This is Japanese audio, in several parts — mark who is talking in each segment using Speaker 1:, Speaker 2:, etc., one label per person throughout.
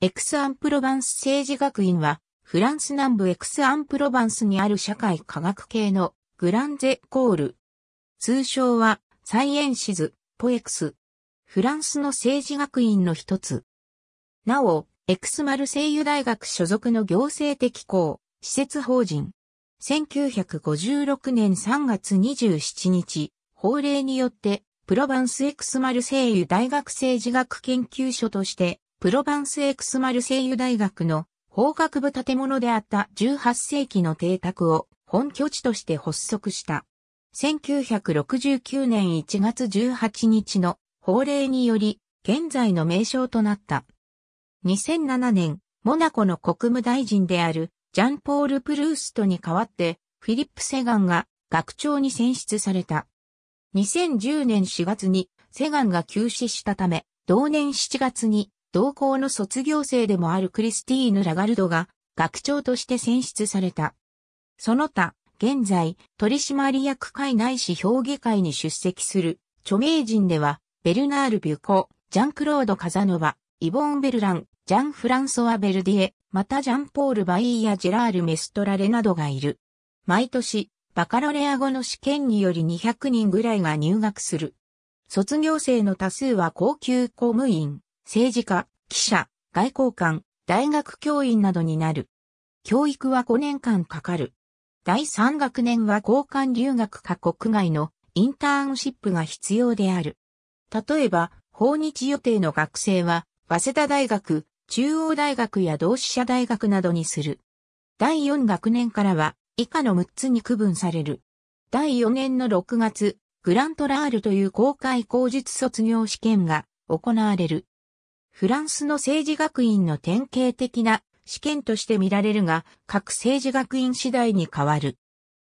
Speaker 1: エクスアンプロバンス政治学院は、フランス南部エクスアンプロバンスにある社会科学系のグランゼ・コール。通称は、サイエンシズ・ポエクス。フランスの政治学院の一つ。なお、エクスマルセイユ大学所属の行政的校、施設法人。1956年3月27日、法令によって、プロバンスエクスマルセイユ大学政治学研究所として、プロバンスエクスマルセイユ大学の法学部建物であった18世紀の邸宅を本拠地として発足した。1969年1月18日の法令により現在の名称となった。2007年、モナコの国務大臣であるジャンポール・プルーストに代わってフィリップ・セガンが学長に選出された。2010年4月にセガンが急死したため、同年7月に同校の卒業生でもあるクリスティーヌ・ラガルドが学長として選出された。その他、現在、取締役会内市評議会に出席する著名人では、ベルナール・ビュコ、ジャン・クロード・カザノバ、イボーン・ベルラン、ジャン・フランソワ・ベルディエ、またジャンポール・バイーやジェラール・メストラレなどがいる。毎年、バカロレア語の試験により200人ぐらいが入学する。卒業生の多数は高級公務員、政治家、記者、外交官、大学教員などになる。教育は5年間かかる。第3学年は交換留学か国外のインターンシップが必要である。例えば、訪日予定の学生は、早稲田大学、中央大学や同志社大学などにする。第4学年からは、以下の6つに区分される。第4年の6月、グラントラールという公開口述卒業試験が行われる。フランスの政治学院の典型的な試験として見られるが、各政治学院次第に変わる。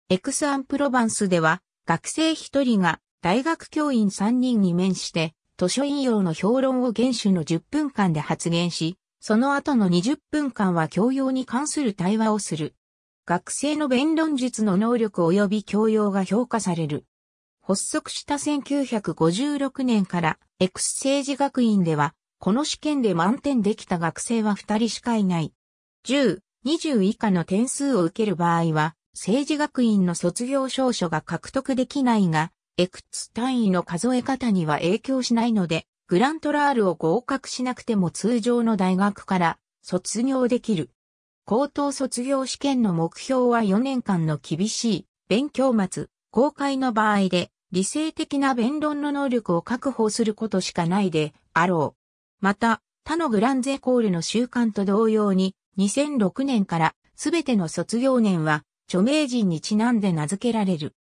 Speaker 1: エクスアンプロバンスでは、学生1人が大学教員3人に面して、図書引用の評論を原種の10分間で発言し、その後の20分間は教養に関する対話をする。学生の弁論術の能力及び教養が評価される。発足した1956年から、エクス政治学院では、この試験で満点できた学生は2人しかいない。10、20以下の点数を受ける場合は、政治学院の卒業証書が獲得できないが、エクツ単位の数え方には影響しないので、グラントラールを合格しなくても通常の大学から卒業できる。高等卒業試験の目標は4年間の厳しい勉強末、公開の場合で理性的な弁論の能力を確保することしかないであろう。また、他のグランゼコールの習慣と同様に、2006年からすべての卒業年は著名人にちなんで名付けられる。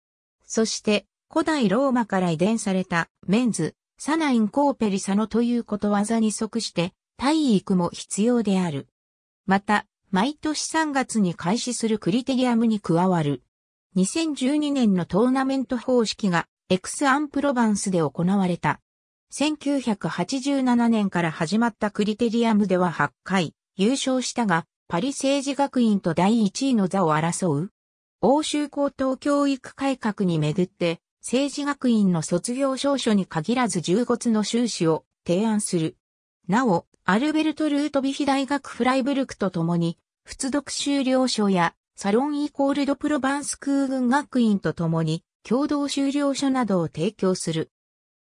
Speaker 1: そして、古代ローマから遺伝されたメンズ、サナインコーペリサノということわざに即して、体育も必要である。また、毎年3月に開始するクリテリアムに加わる。2012年のトーナメント方式がエクスアンプロバンスで行われた。1987年から始まったクリテリアムでは8回優勝したが、パリ政治学院と第1位の座を争う欧州高等教育改革にめぐって、政治学院の卒業証書に限らず10月の修士を提案する。なお、アルベルト・ルートビヒ大学フライブルクと共に、仏読修了書やサロンイコールドプロバンス空軍学院と共に、共同修了書などを提供する。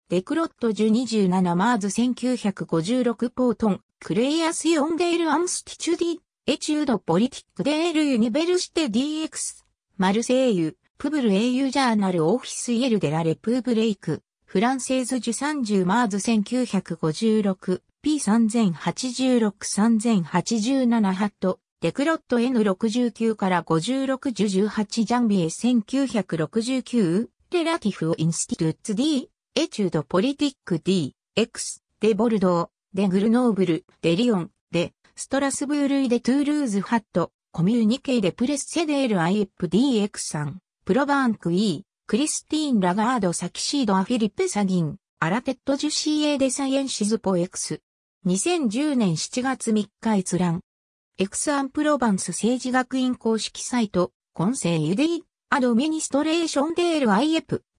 Speaker 1: デクロット・ジュ27マーズ1956ポートン、クレイアス・ヨンデール・アンスティチュディ、エチュード・ポリティック・デール・ユニベルシテ DX、マルセイユ、プブル・英雄ジャーナル・オフィス・イエル・デラ・レプーブレイク、フランセーズ・ジュ30マーズ1956、P3086-3087 ハット、デクロット N69 から56ジュ18ジャンビエ1969、レラティフ・インスティトゥッツ D、エチュードポリティック D、X、デ・ボルドー、デ・グルノーブル、デ・リオン、デ・ストラスブールイでトゥールーズハット、コミュニケイデ・プレスセデールアイエップ DX さん、プロバンク E、クリスティーン・ラガード・サキシード・アフィリップ・サギン、アラテッド・ジュシーエデ・サイエンシズ・ポ X。2010年7月3日閲覧。エクス・アンプロバンス政治学院公式サイト、コンセイユデイ、アドミニストレーションデール・アイエプ。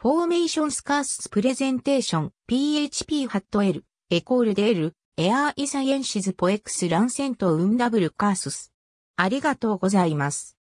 Speaker 1: フォーメーションスカースプレゼンテーション PHP ハット L エコールデールエアーイサイエンシズポエクスランセントウンダブルカースス。ありがとうございます。